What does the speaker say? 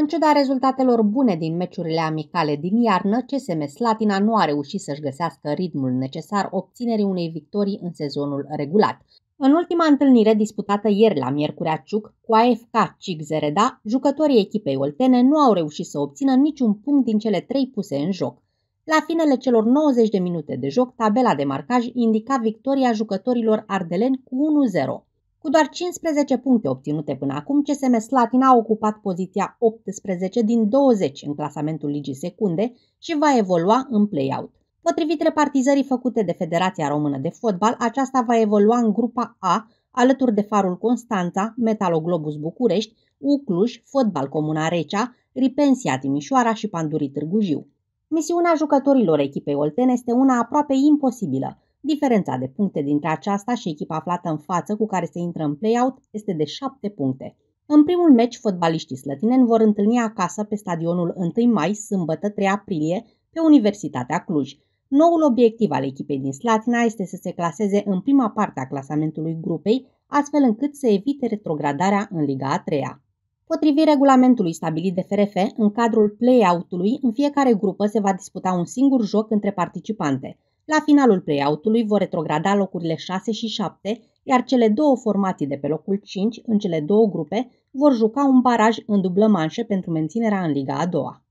În ciuda rezultatelor bune din meciurile amicale din iarnă, CSM Slatina nu a reușit să-și găsească ritmul necesar obținerii unei victorii în sezonul regulat. În ultima întâlnire disputată ieri la Miercurea Ciuc cu AFK Cic Zereda, jucătorii echipei oltene nu au reușit să obțină niciun punct din cele trei puse în joc. La finele celor 90 de minute de joc, tabela de marcaj indica victoria jucătorilor ardeleni cu 1-0. Cu doar 15 puncte obținute până acum, CSM Slatina a ocupat poziția 18 din 20 în clasamentul ligii secunde și va evolua în play-out. Potrivit repartizării făcute de Federația Română de Fotbal, aceasta va evolua în grupa A, alături de Farul Constanța, Metaloglobus București, Ucluș, Fotbal Comuna Recea, Ripensia Timișoara și Pandurii Târgu Jiu. Misiunea jucătorilor echipei Olten este una aproape imposibilă – Diferența de puncte dintre aceasta și echipa aflată în față cu care se intră în play-out este de 7 puncte. În primul meci, fotbaliștii slătineni vor întâlni acasă pe stadionul 1 mai, sâmbătă 3 aprilie, pe Universitatea Cluj. Noul obiectiv al echipei din Slatina este să se claseze în prima parte a clasamentului grupei, astfel încât să evite retrogradarea în Liga a treia. Potrivit regulamentului stabilit de FRF, în cadrul play-out-ului, în fiecare grupă se va disputa un singur joc între participante – la finalul play-out-ului vor retrograda locurile 6 și 7, iar cele două formații de pe locul 5, în cele două grupe, vor juca un baraj în dublă manșă pentru menținerea în Liga a doua.